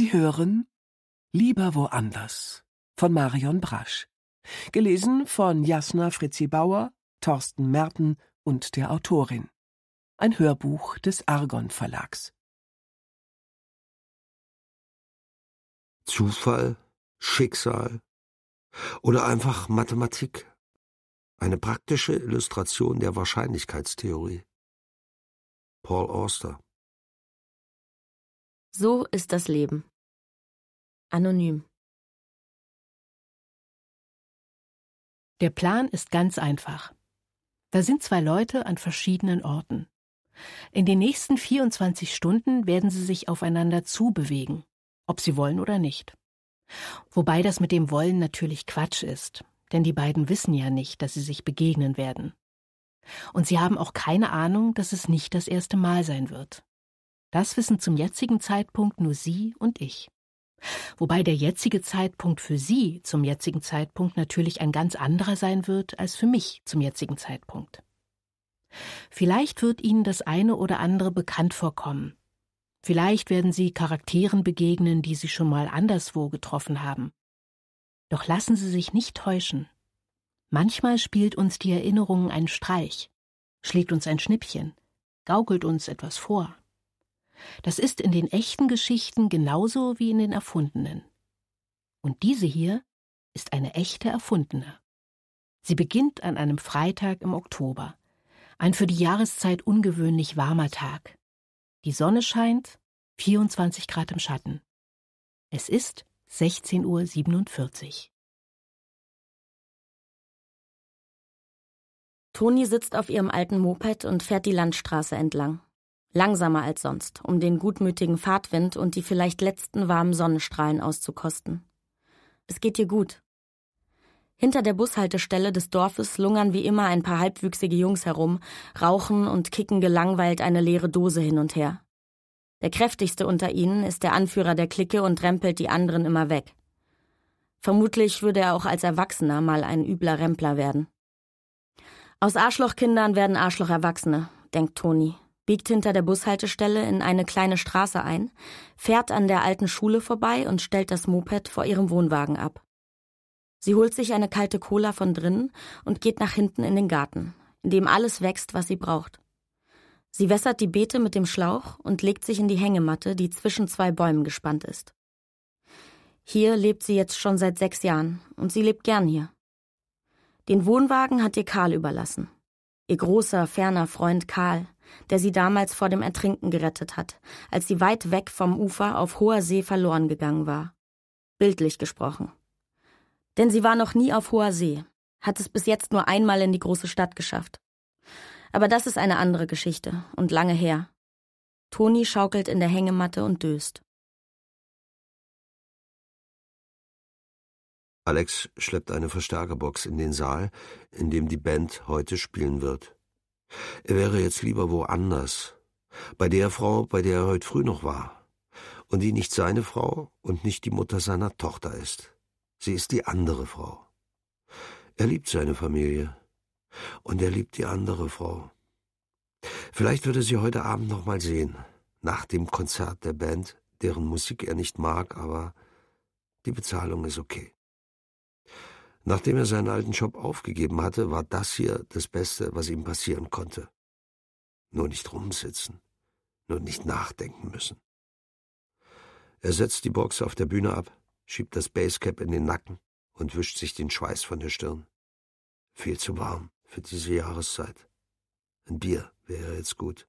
Sie hören Lieber woanders von Marion Brasch. Gelesen von Jasna Fritzi Bauer, Thorsten Merten und der Autorin. Ein Hörbuch des Argon Verlags. Zufall, Schicksal oder einfach Mathematik. Eine praktische Illustration der Wahrscheinlichkeitstheorie. Paul Auster so ist das Leben. Anonym. Der Plan ist ganz einfach. Da sind zwei Leute an verschiedenen Orten. In den nächsten 24 Stunden werden sie sich aufeinander zubewegen, ob sie wollen oder nicht. Wobei das mit dem Wollen natürlich Quatsch ist, denn die beiden wissen ja nicht, dass sie sich begegnen werden. Und sie haben auch keine Ahnung, dass es nicht das erste Mal sein wird. Das wissen zum jetzigen Zeitpunkt nur Sie und ich. Wobei der jetzige Zeitpunkt für Sie zum jetzigen Zeitpunkt natürlich ein ganz anderer sein wird als für mich zum jetzigen Zeitpunkt. Vielleicht wird Ihnen das eine oder andere bekannt vorkommen. Vielleicht werden Sie Charakteren begegnen, die Sie schon mal anderswo getroffen haben. Doch lassen Sie sich nicht täuschen. Manchmal spielt uns die Erinnerung einen Streich, schlägt uns ein Schnippchen, gaukelt uns etwas vor. Das ist in den echten Geschichten genauso wie in den erfundenen. Und diese hier ist eine echte erfundene. Sie beginnt an einem Freitag im Oktober. Ein für die Jahreszeit ungewöhnlich warmer Tag. Die Sonne scheint, 24 Grad im Schatten. Es ist 16.47 Uhr. Toni sitzt auf ihrem alten Moped und fährt die Landstraße entlang. Langsamer als sonst, um den gutmütigen Fahrtwind und die vielleicht letzten warmen Sonnenstrahlen auszukosten. Es geht ihr gut. Hinter der Bushaltestelle des Dorfes lungern wie immer ein paar halbwüchsige Jungs herum, rauchen und kicken gelangweilt eine leere Dose hin und her. Der kräftigste unter ihnen ist der Anführer der Clique und rempelt die anderen immer weg. Vermutlich würde er auch als Erwachsener mal ein übler Rempler werden. Aus Arschlochkindern werden Arschlocherwachsene, denkt Toni biegt hinter der Bushaltestelle in eine kleine Straße ein, fährt an der alten Schule vorbei und stellt das Moped vor ihrem Wohnwagen ab. Sie holt sich eine kalte Cola von drinnen und geht nach hinten in den Garten, in dem alles wächst, was sie braucht. Sie wässert die Beete mit dem Schlauch und legt sich in die Hängematte, die zwischen zwei Bäumen gespannt ist. Hier lebt sie jetzt schon seit sechs Jahren und sie lebt gern hier. Den Wohnwagen hat ihr Karl überlassen. Ihr großer, ferner Freund Karl, der sie damals vor dem Ertrinken gerettet hat, als sie weit weg vom Ufer auf hoher See verloren gegangen war. Bildlich gesprochen. Denn sie war noch nie auf hoher See, hat es bis jetzt nur einmal in die große Stadt geschafft. Aber das ist eine andere Geschichte und lange her. Toni schaukelt in der Hängematte und döst. Alex schleppt eine Verstärkerbox in den Saal, in dem die Band heute spielen wird. Er wäre jetzt lieber woanders. Bei der Frau, bei der er heute früh noch war. Und die nicht seine Frau und nicht die Mutter seiner Tochter ist. Sie ist die andere Frau. Er liebt seine Familie. Und er liebt die andere Frau. Vielleicht würde sie heute Abend nochmal sehen. Nach dem Konzert der Band, deren Musik er nicht mag, aber die Bezahlung ist okay. Nachdem er seinen alten Job aufgegeben hatte, war das hier das Beste, was ihm passieren konnte. Nur nicht rumsitzen, nur nicht nachdenken müssen. Er setzt die Box auf der Bühne ab, schiebt das Basecap in den Nacken und wischt sich den Schweiß von der Stirn. Viel zu warm für diese Jahreszeit. Ein Bier wäre jetzt gut.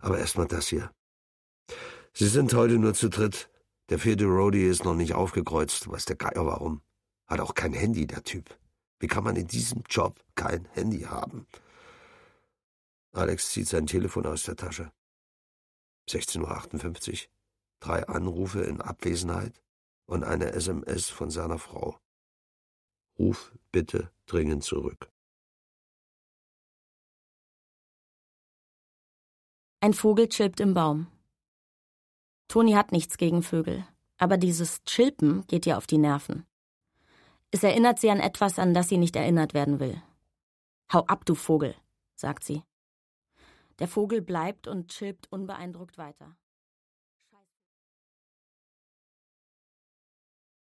Aber erstmal das hier. Sie sind heute nur zu dritt. Der vierte Roadie ist noch nicht aufgekreuzt, weiß der Geier warum. Hat auch kein Handy, der Typ. Wie kann man in diesem Job kein Handy haben? Alex zieht sein Telefon aus der Tasche. 16.58 Uhr. Drei Anrufe in Abwesenheit und eine SMS von seiner Frau. Ruf bitte dringend zurück. Ein Vogel chilpt im Baum. Toni hat nichts gegen Vögel, aber dieses Chilpen geht ihr auf die Nerven. Es erinnert sie an etwas, an das sie nicht erinnert werden will. Hau ab, du Vogel, sagt sie. Der Vogel bleibt und chilpt unbeeindruckt weiter.